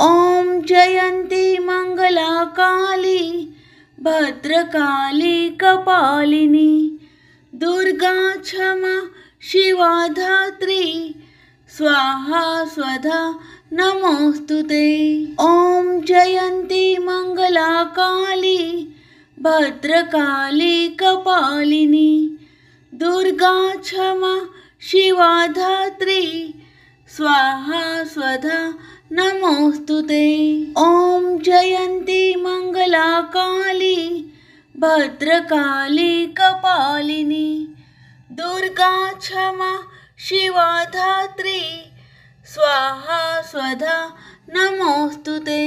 ॐ मंगला काली भद्रकाली कपालिनी दुर्गा क्षमा शिवा धात्री स्वाहा स्वधा नमोऽस्तु ते जयंती मंगला काली भद्रकाली कपालिनी दुर्गा क्षमा शिवा धात्री स्वाहा स्वधा नमोऽस्तु ते ॐ जयन्ती मङ्गलाकाली भद्रकाली कपालिनी दुर्गा क्षमा शिवा धात्री स्वाहा स्वधा नमोऽस्तु ते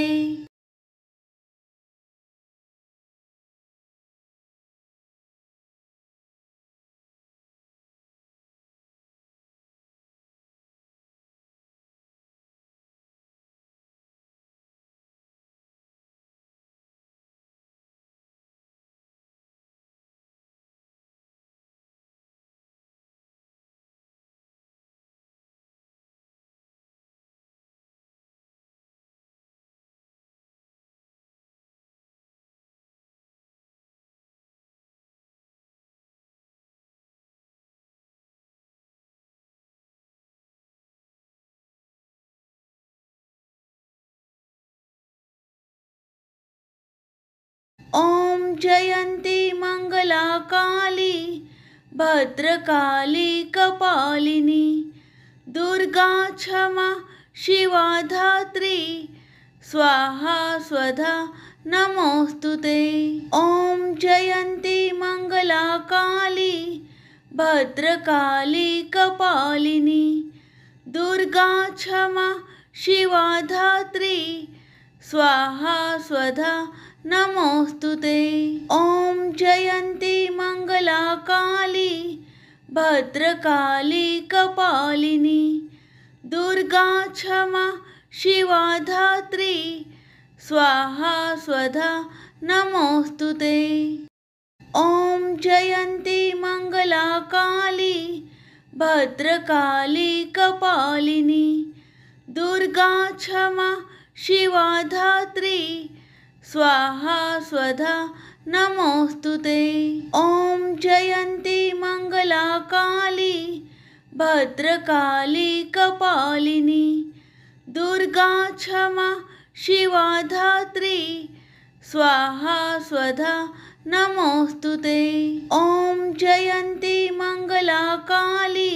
ॐ मंगला काली भद्रकाली कपालिनी दुर्गा क्षमा शिवा धात्री स्वाहा स्वधा नमोऽस्तु ते ॐ मंगला काली भद्रकाली कपालिनी दुर्गा क्षमा शिवा धात्री स्वाहा स्वधा नमोस्तुते ओम जयंती मंगला काली भद्रकाली कपालिनी दुर्गा क्षमा शिवा धात्री स्वाहा स्वधा नमोस्तुते ओम जयंती मंगला काली भद्रकाली कपालिनी दुर्गा क्षमा शिवा धात्री स्वाहा स्वधा नमोऽस्तु ते जयंती मंगला काली भद्रकाली कपालिनी दुर्गा क्षमा शिवा धात्री स्वाहा स्वधा नमोऽस्तु ते जयंती मंगला काली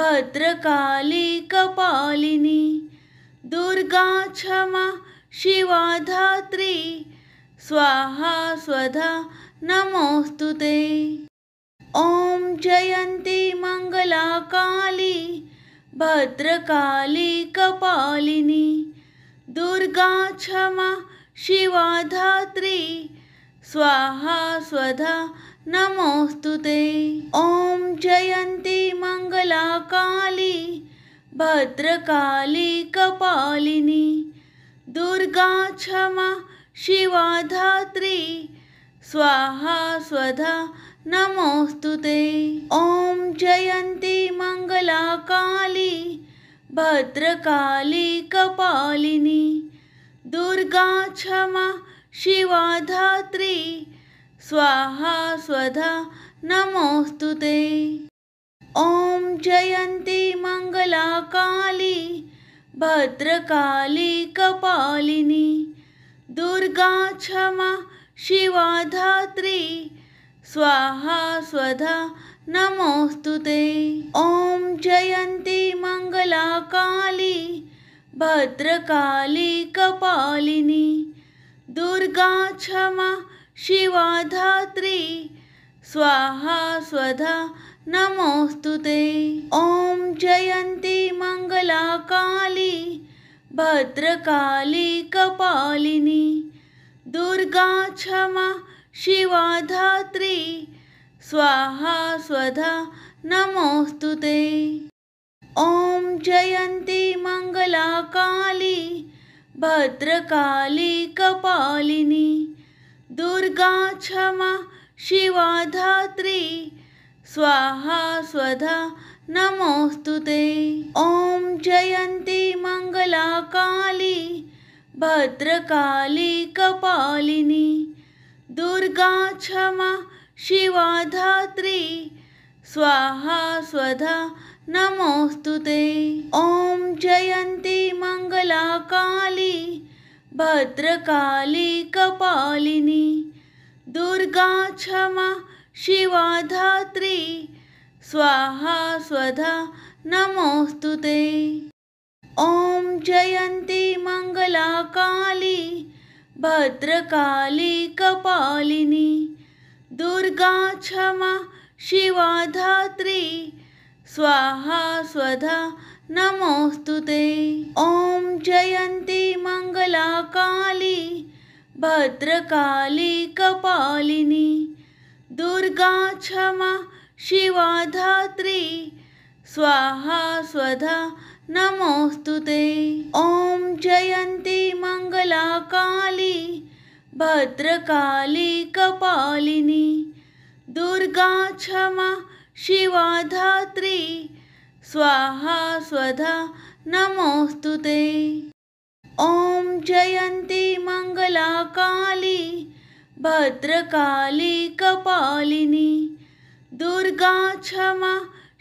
भद्रकाली कपालिनी दुर्गा क्षमा शिवाधात्री स्वाहा स्वधा नमोस्तु ते जयंती मंगला काली भद्रकाली कपालिनी दुर्गा क्षमा शिवाधात्री स्वाहा स्वधा नमोस्तु ते जयंती मंगला काली भद्रकाली कपालिनी दुर्गा क्षमा शिवा धात्री स्वाहा स्वधा नमोऽस्तु ते जयंती मंगला काली भद्रकाली कपालिनी दुर्गा क्षमा शिवा धात्री स्वाहा स्वधा नमोऽस्तु ते ॐ जयन्ती मङ्गलाकाली भद्रकाली कपालिनी दुर्गा क्षमा शिवाधात्री स्वाहा स्वधा नमोऽस्तु ते जयंती मंगला काली भद्रकाली कपालिनी दुर्गा क्षमा शिवाधात्री स्वाहा स्वधा नमोस्तुते ओम जयंती मंगला काली भद्रकाली कपालिनी दुर्गा क्षमा शिवा धात्री स्वाहा स्वधा नमोस्तुते ओम जयंती मंगला काली भद्रकाली कपालिनी दुर्गा क्षमा शिवा धात्री स्वाहा स्वधा नमोऽस्तु ते ॐ जयन्ती मङ्गलाकाली भद्रकाली कपालिनी दुर्गा क्षमा शिवा धात्री स्वाहा स्वधा नमोऽस्तु ते जयंती मंगला काली भद्रकाली कपालिनी दुर्गा क्षमा शिवाधात्री स्वाहा स्वधा नमोस्तु ते जयंती मंगला काली भद्रकाली कपालिनी दुर्गा क्षमा शिवाधात्री स्वाहा स्वधा नमोस्तु ते जयंती मंगला काली भद्रकाली कपालिनी दुर्गा क्षमा शिवा धात्री स्वाहा स्वधा नमोऽस्तु ते जयंती मंगला काली भद्रकाली कपालिनी दुर्गा क्षमा शिवा धात्री स्वाहा स्वधा नमोऽस्तु ते जयंती मंगला काली भद्रकाली कपालिनी दुर्गा क्षमा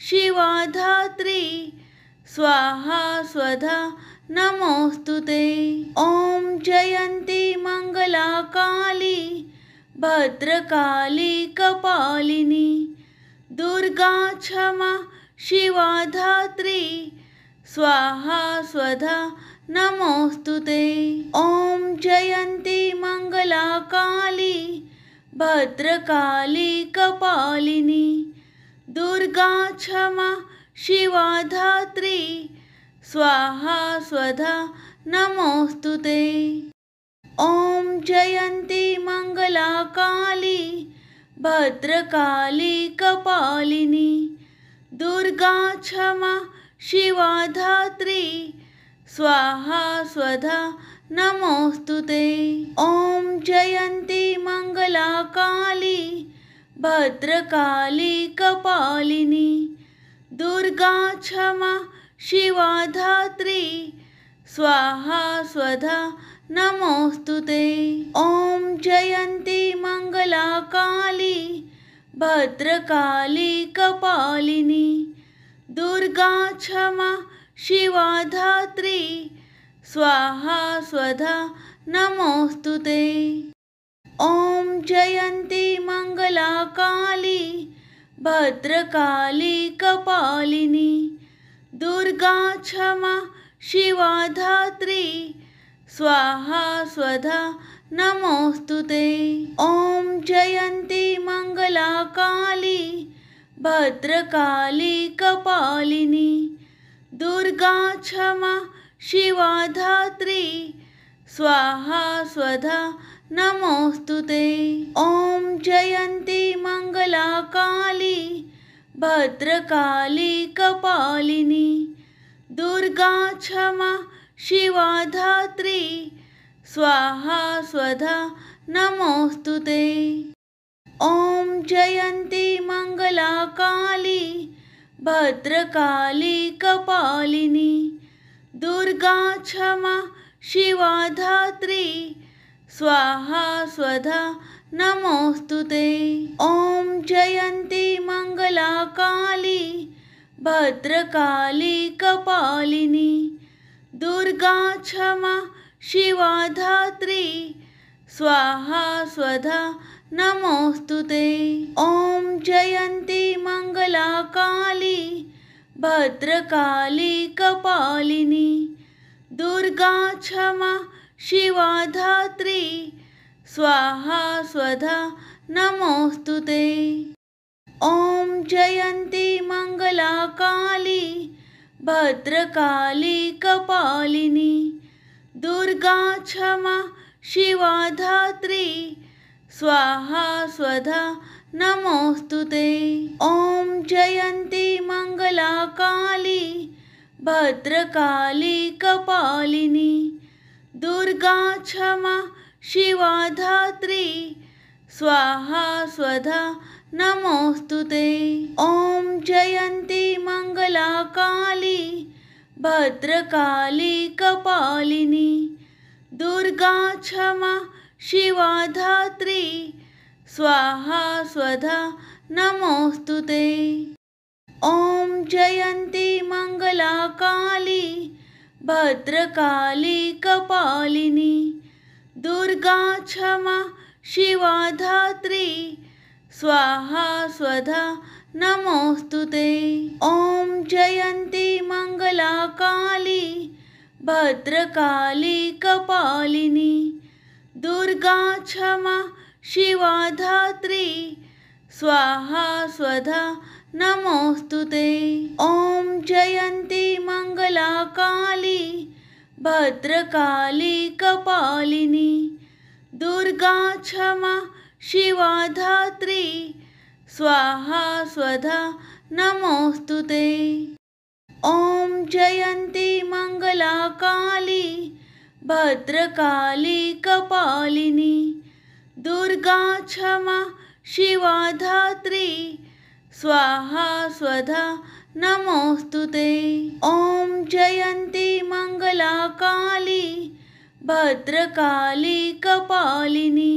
शिवा धात्री स्वाहा स्वधा नमोऽस्तु ते ॐ जयन्ती मङ्गलाकाली भद्रकाली कपालिनी दुर्गा क्षमा शिवा धात्री स्वाहा स्वधा नमोऽस्तु ते ॐ जयन्ती काली भद्रकाली कपालिनी दुर्गा क्षमा शिवा धात्री स्वाहा स्वधा नमोऽस्तु ते ॐ जयन्ती काली भद्रकाली कपालिनी दुर्गा क्षमा शिवा धात्री स्वाहा स्वधा नमोऽस्तु ते जयंती मंगला काली भद्रकाली कपालिनी दुर्गा क्षमा शिवा धात्री स्वाहा स्वधा नमोऽस्तु ते जयंती मंगला काली भद्रकाली कपालिनी दुर्गा क्षमा शिवाधात्री स्वाहा स्वधा नमोस्तु ते जयंती मंगला काली भद्रकाली कपालिनी दुर्गा क्षमा शिवाधात्री स्वाहा स्वधा नमोस्तु ते जयंती मंगला काली भद्रकाली कपालिनी दुर्गा क्षमा शिवा धात्री स्वाहा स्वधा नमोऽस्तु ते जयंती मंगला काली भद्रकाली कपालिनी दुर्गा क्षमा शिवा धात्री स्वाहा स्वधा नमोऽस्तु ते ॐ जयन्ती मङ्गलाकाली भद्रकाली कपालिनी दुर्गा क्षमा शिवा धात्री स्वाहा स्वधा नमोऽस्तु ते ॐ जयन्ती मङ्गलाकाली भद्रकाली कपालिनी दुर्गा क्षमा शिवा धात्री स्वाहा स्वधा नमोस्तु ते जयंती मंगला काली भद्रकाली कपालिनी दुर्गा क्षमा शिवा धात्री स्वाहा स्वधा नमोऽस्तु ते जयंती मंगला काली भद्रकाली कपालिनी दुर्गा क्षमा शिवा धात्री स्वाहा स्वधा नमोऽस्तु ते जयंती मंगला काली भद्रकाली कपालिनी दुर्गा क्षमा शिवा धात्री स्वाहा स्वधा नमोऽस्तु ते जयंती मंगला काली भद्रकाली कपालिनी दुर्गा क्षमा शिवाधात्री स्वाहा स्वधा नमोस्तु ते जयंती मंगला काली भद्रकाली कपालिनी दुर्गा क्षमा शिवाधात्री स्वाहा स्वधा नमोस्तु ते जयंती मंगला काली भद्रकाली कपालिनी दुर्गा क्षमा शिवा धात्री स्वाहा स्वधा नमोऽस्तु ते जयंती मंगला काली भद्रकाली कपालिनी दुर्गा क्षमा शिवा धात्री स्वाहा स्वधा नमोऽस्तु ते ॐ जयन्ती मङ्गलाकाली भद्रकाली कपालिनी दुर्गा क्षमा शिवा धात्री स्वाहा स्वधा नमोऽस्तु ते जयंती मंगला काली भद्रकाली कपालिनी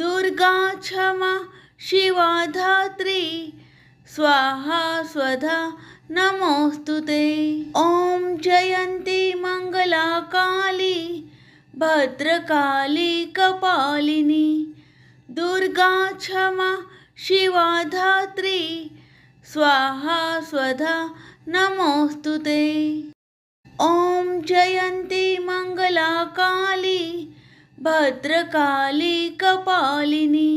दुर्गा क्षमा शिवा धात्री स्वाहा स्वधा नमोस्तुते ओम जयंती मंगला काली भद्रकाली कपालिनी दुर्गा क्षमा शिवा धात्री स्वाहा स्वधा नमोस्तुते ओम जयंती मंगला काली भद्रकाली कपालिनी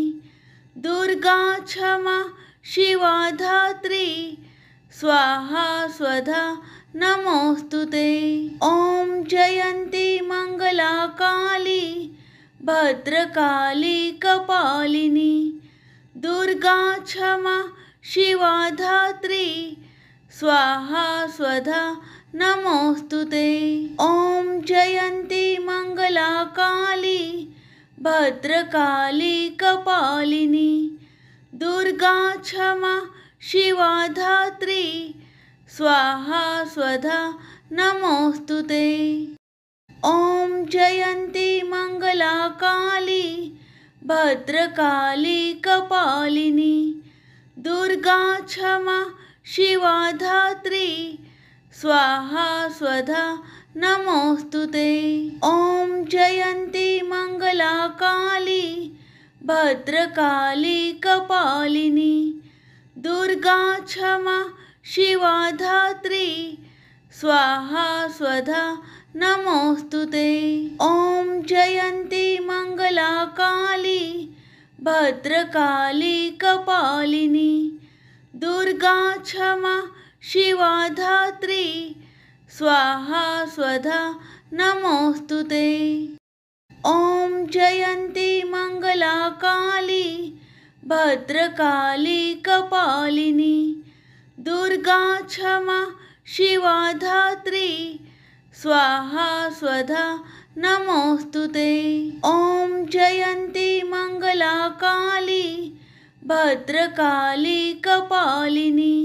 दुर्गा क्षमा शिवा धात्री स्वाहा स्वधा नमोऽस्तु ते ॐ जयन्ती काली भद्रकाली कपालिनी दुर्गा क्षमा शिवा धात्री स्वाहा स्वधा नमोऽस्तु ते जयंती मंगला काली भद्रकाली कपालिनी दुर्गा क्षमा शिवाधात्री स्वाहा स्वधा नमोऽस्तु ते जयंती मंगला काली भद्रकाली कपालिनी दुर्गा क्षमा शिवाधात्री स्वाहा स्वधा नमोऽस्तु ते जयंती मंगला काली भद्रकाली कपालिनी दुर्गा क्षमा शिवा धात्री स्वाहा स्वधा नमोऽस्तु ते जयंती मंगला काली भद्रकाली कपालिनी दुर्गा क्षमा शिवा धात्री स्वाहा स्वधा नमोऽस्तु ते ॐ मंगला काली भद्रकाली कपालिनी दुर्गा क्षमा शिवाधात्री स्वाहा स्वधा नमोऽस्तु ते जयंती मंगला काली भद्रकाली कपालिनी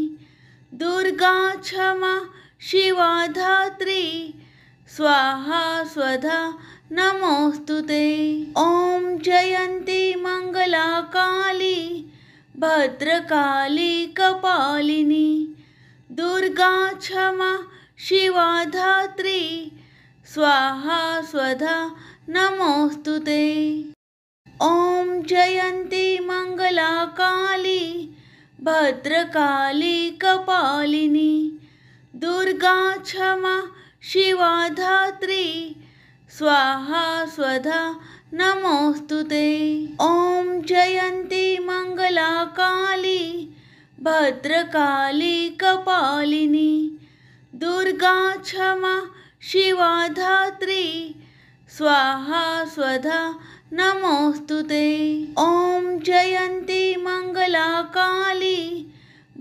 दुर्गा क्षमा शिवाधात्री स्वाहा स्वधा नमोऽस्तु ते ॐ जयन्ती काली भद्रकाली कपालिनी दुर्गा क्षमा शिवा धात्री स्वाहा स्वधा नमोऽस्तु ते ॐ जयन्ती काली भद्रकाली कपालिनी दुर्गा क्षमा शिवा धात्री स्वाहा स्वधा नमोस्तु ते जयंती मंगला काली भद्रकाली कपालिनी दुर्गा क्षमा शिवा धात्री स्वाहा स्वधा नमोस्तु ते जयंती मंगला काली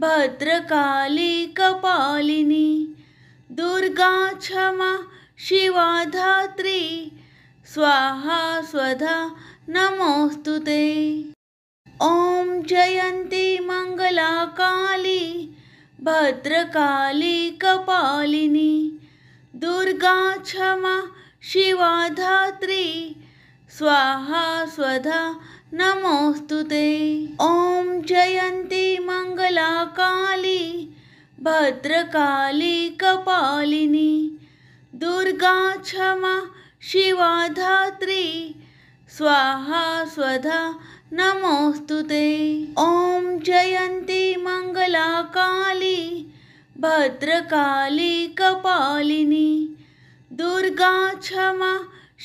भद्रकाली कपालिनी दुर्गा क्षमा शिवाधात्री स्वाहा स्वधा नमोस्तु ते जयंती मंगला काली भद्रकाली कपालिनी दुर्गा क्षमा शिवाधात्री स्वाहा स्वधा नमोस्तु ते जयंती मंगला काली भद्रकाली कपालिनी दुर्गा क्षमा शिवा धात्री स्वाहा स्वधा नमोऽस्तु ते जयंती मंगला काली भद्रकाली कपालिनी दुर्गा क्षमा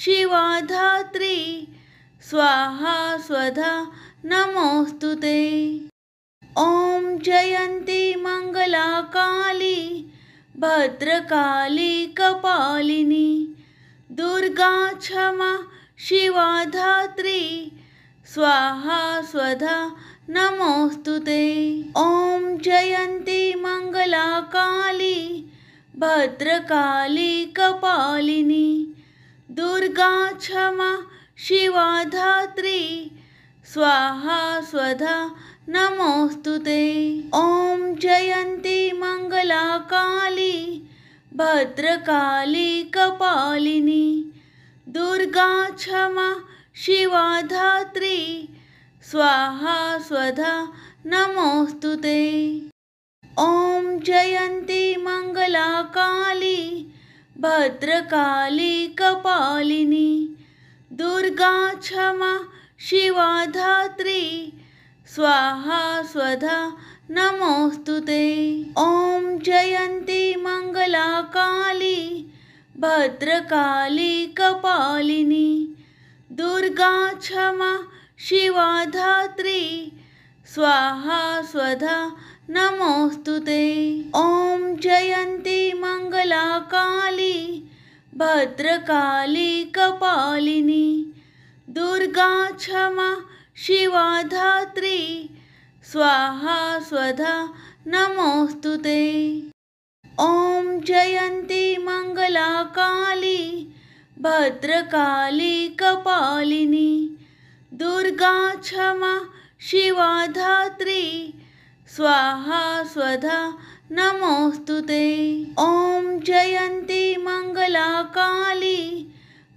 शिवा धात्री स्वाहा स्वधा नमोऽस्तु ते जयंती मंगला काली भद्रकाली कपालिनी दुर्गा क्षमा शिवा धात्री स्वाहा स्वधा नमोस्तु ते जयंती मंगला काली भद्रकाली कपालिनी दुर्गा क्षमा शिवा धात्री स्वाहा स्वधा नमोस्तु ते जयंती मंगला काली भद्रकाली कपालिनी दुर्गा क्षमा शिवा धात्री स्वाहा स्वधा नमोऽस्तु ते जयंती मंगला काली भद्रकाली कपालिनी दुर्गा क्षमा शिवा धात्री स्वाहा स्वधा नमोऽस्तु ते ॐ जयन्ती काली भद्रकाली कपालिनी दुर्गा क्षमा शिवा धात्री स्वाहा स्वधा नमोऽस्तु ते ॐ जयन्ती काली भद्रकाली कपालिनी दुर्गा क्षमा शिवाधात्री स्वाहा स्वधा नमोस्तु ते जयंती मंगला काली भद्रकाली कपालिनी दुर्गा क्षमा शिवाधात्री स्वाहा स्वधा नमोस्तु ते जयंती मंगला काली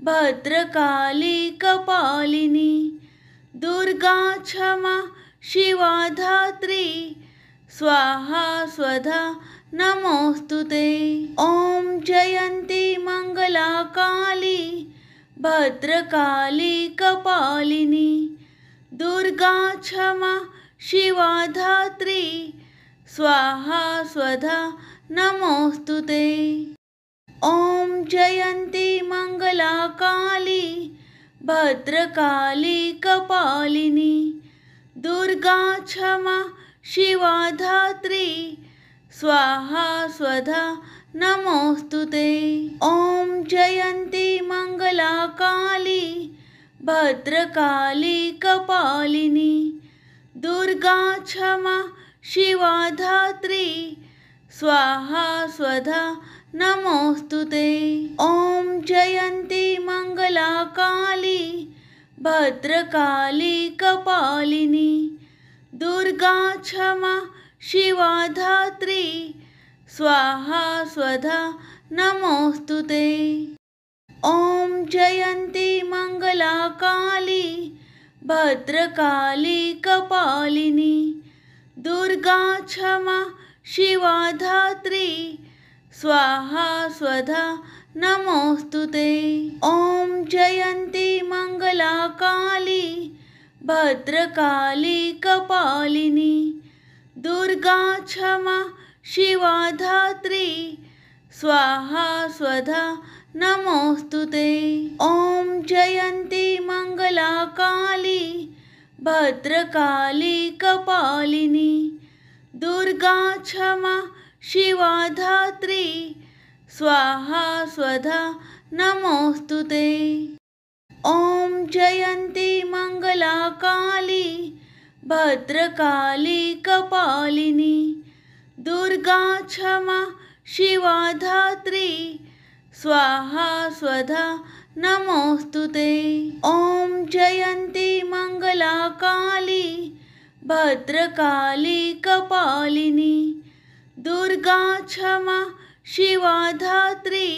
भद्रकाली कपालिनी दुर्गा क्षमा शिवाधात्री स्वाहा स्वधा नमोऽस्तु ते जयंती मंगला काली भद्रकाली कपालिनी दुर्गा क्षमा शिवाधात्री स्वाहा स्वधा नमोऽस्तु ते ॐ जयन्ती मङ्गलाकाली भद्रकाली कपालिनी दुर्गा क्षमा शिवा धात्री स्वाहा स्वधा नमोऽस्तु ते ॐ जयन्ती मङ्गलाकाली भद्रकाली कपालिनी दुर्गा क्षमा शिवा धात्री स्वाहा स्वधा नमोस्तुते ओम जयंती मंगला काली भद्रकाली कपालिनी दुर्गा क्षमा शिवा धात्री स्वाहा स्वधा नमोस्तुते ओम जयंती मंगला काली भद्रकाली कपालिनी दुर्गा क्षमा शिवा धात्री स्वाहा स्वधा नमोऽस्तु ते ॐ जयन्ती मङ्गलाकाली भद्रकाली कपालिनी दुर्गा क्षमा शिवा धात्री स्वाहा स्वधा नमोऽस्तु ते ॐ जयन्ती मङ्गलाकाली भद्रकाली कपालिनी दुर्गा क्षमा शिवाधात्री स्वाहा स्वधा नमोस्तु ते जयंती मंगला काली भद्रकाली कपालिनी दुर्गा क्षमा शिवाधात्री स्वाहा स्वधा नमोस्तु ते जयंती मंगला काली भद्रकाली कपालिनी दुर्गा क्षमा शिवा धात्री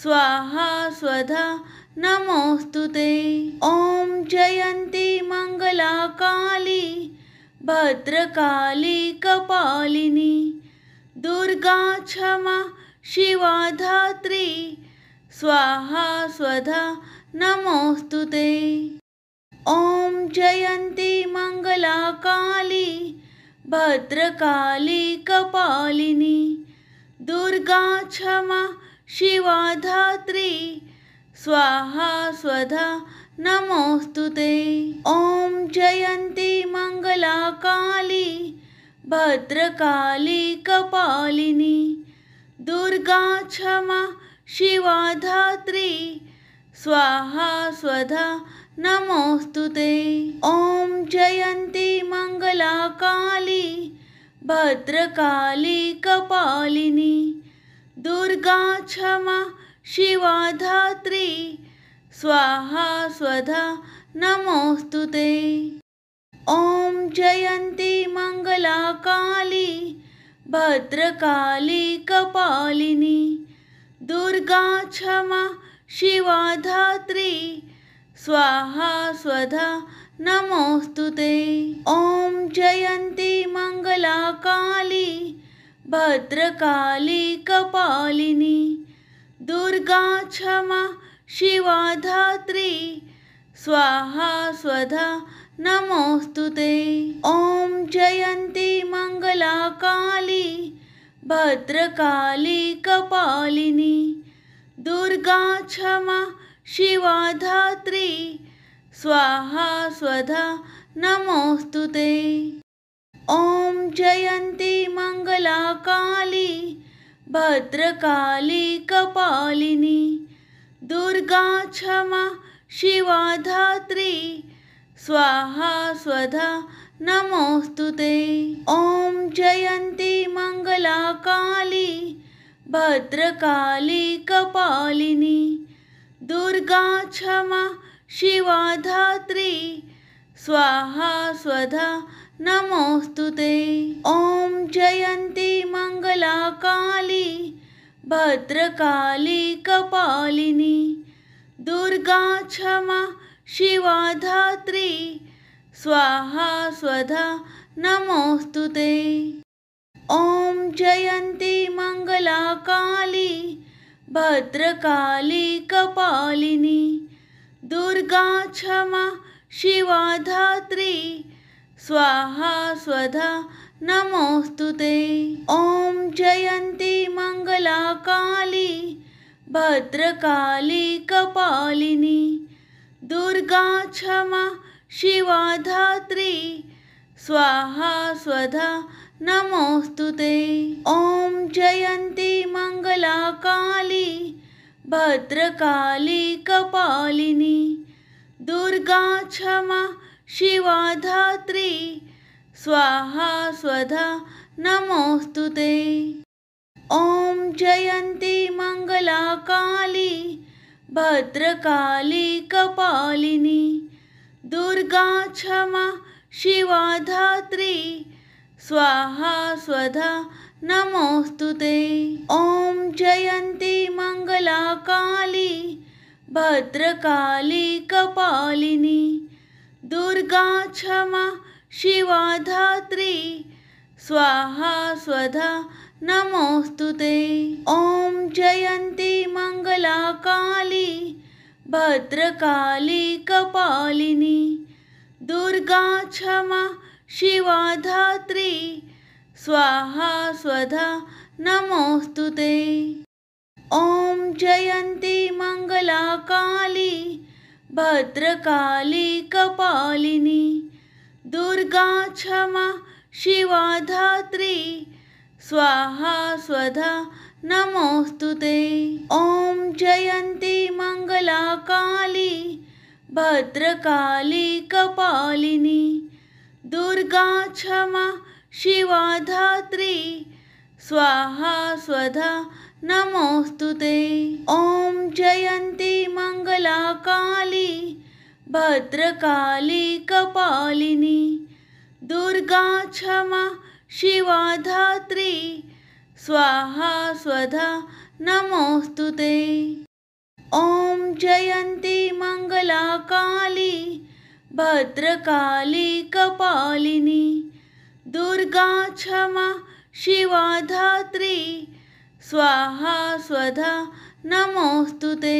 स्वाहा स्वधा नमोऽस्तु ते जयंती मंगला काली भद्रकाली कपालिनी दुर्गा क्षमा शिवा धात्री स्वाहा स्वधा नमोऽस्तु ते जयंती मंगला काली भद्रकाली कपालिनी दुर्गा क्षमा शिवाधात्री स्वाहा स्वधा नमोऽस्तु ते जयंती मंगला काली भद्रकाली कपालिनी दुर्गा क्षमा शिवाधात्री स्वाहा स्वधा नमोऽस्तु ते जयंती मंगला काली भद्रकाली कपालिनी दुर्गा क्षमा शिवा धात्री स्वाहा स्वधा नमोऽस्तु ते जयंती मंगला काली भद्रकाली कपालिनी दुर्गा क्षमा शिवा धात्री स्वाहा स्वधा नमोस्तु ते जयंती मंगला काली भद्रकाली कपालिनी दुर्गा क्षमा शिवा धात्री स्वाहा स्वधा नमोस्तु ते जयंती मंगला काली भद्रकाली कपालिनी दुर्गा क्षमा शिवाधात्री स्वाहा स्वधा नमोऽस्तु ते ॐ जयन्ती काली भद्रकाली कपालिनी दुर्गा क्षमा शिवाधात्री स्वाहा स्वधा नमोऽस्तु ते ॐ जयन्ती काली भद्रकाली कपालिनी दुर्गा क्षमा शिवा धात्री स्वाहा स्वधा नमोऽस्तु ते ॐ मंगला काली भद्रकाली कपालिनी दुर्गा क्षमा शिवा धात्री स्वाहा स्वधा नमोऽस्तु ते ॐ मंगला काली भद्रकाली कपालिनी दुर्गा क्षमा शिवा धात्री स्वाहा स्वधा नमोऽस्तु ते ॐ जयन्ती मङ्गलाकाली भद्रकाली कपालिनी दुर्गा क्षमा शिवा धात्री स्वाहा स्वधा नमोस्तु ते जयंती मंगला काली भद्रकाली कपालिनी दुर्गा क्षमा शिवाधात्री स्वाहा स्वधा नमोऽस्तु ते जयंती मंगला काली भद्रकाली कपालिनी दुर्गा क्षमा शिवाधात्री स्वाहा स्वधा नमोऽस्तु ते ॐ जयन्ती काली भद्रकाली कपालिनी दुर्गा क्षमा शिवा धात्री स्वाहा स्वधा नमोऽस्तु ते ॐ जयन्ती काली भद्रकाली कपालिनी दुर्गा क्षमा शिवाधात्री स्वाहा स्वधा नमोस्तु ते जयंती मंगला काली भद्रकाली कपालिनी दुर्गा क्षमा शिवाधात्री स्वाहा स्वधा नमोस्तु ते जयंती मंगला काली भद्रकाली कपालिनी दुर्गा क्षमा शिवाधात्री स्वाहा स्वधा नमोऽस्तु ते जयंती मंगला काली भद्रकाली कपालिनी दुर्गा क्षमा शिवाधात्री स्वाहा स्वधा नमोऽस्तु ते ॐ जयन्ती मङ्गलाकाली भद्रकाली कपालिनी दुर्गा क्षमा शिवा धात्री स्वाहा स्वधा नमोऽस्तु ते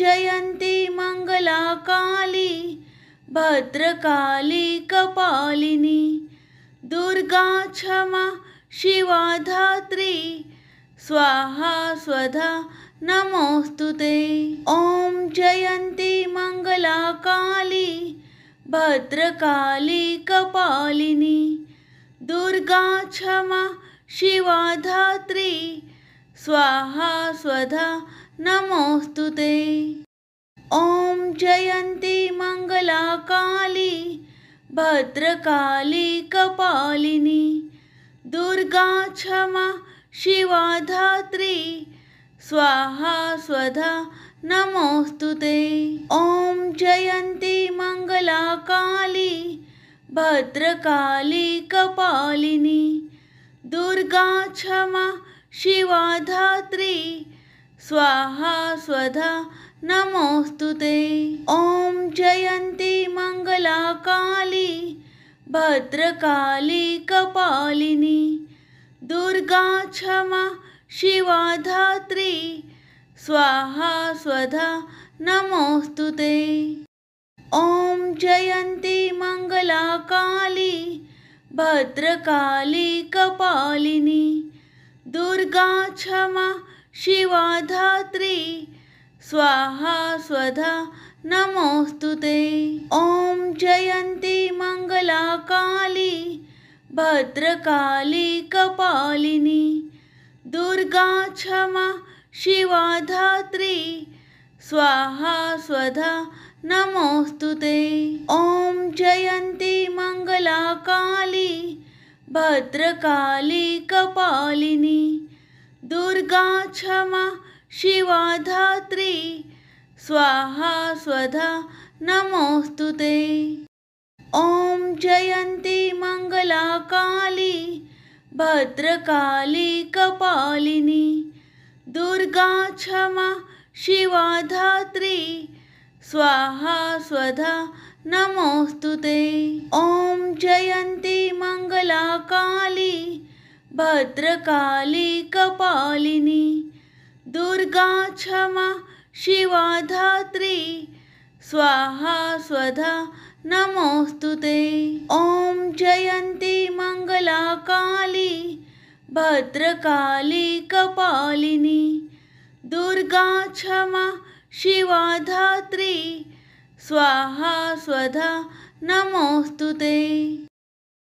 जयंती मंगला काली भद्रकाली कपालिनी दुर्गा क्षमा शिवा धात्री स्वाहा स्वधा नमोस्तुते ओम जयंती मंगला काली भद्रकाली कपालिनी दुर्गा क्षमा शिवा धात्री स्वाहा स्वधा नमोस्तुते ओम जयंती मंगला काली भद्रकाली कपालिनी दुर्गा क्षमा शिवा धात्री स्वाहा स्वधा नमोऽस्तु ते जयंती मंगला काली भद्रकाली कपालिनी दुर्गा क्षमा शिवा धात्री स्वाहा स्वधा नमोऽस्तु ते जयंती मंगला काली भद्रकाली कपालिनी दुर्गा क्षमा शिवाधात्री स्वाहा स्वधा नमोस्तु ते जयंती मंगला काली भद्रकाली कपालिनी दुर्गा क्षमा शिवाधात्री स्वाहा स्वधा नमोस्तु ते जयंती मंगला काली भद्रकाली कपालिनी दुर्गा क्षमा शिवा धात्री स्वाहा स्वधा नमोऽस्तु ते जयंती मंगला काली भद्रकाली कपालिनी दुर्गा क्षमा शिवा धात्री स्वाहा स्वधा नमोऽस्तु ते ॐ जयन्ती मङ्गलाकाली भद्रकाली कपालिनी दुर्गा क्षमा शिवाधात्री स्वाहा स्वधा नमोऽस्तु ते जयंती मंगला काली भद्रकाली कपालिनी दुर्गा क्षमा शिवाधात्री स्वाहा स्वधा नमोऽस्तु ते ॐ जयन्ती मङ्गलाकाली भद्रकाली कपालिनी दुर्गा क्षमा शिवा धात्री स्वाहा स्वधा नमोऽस्तु ते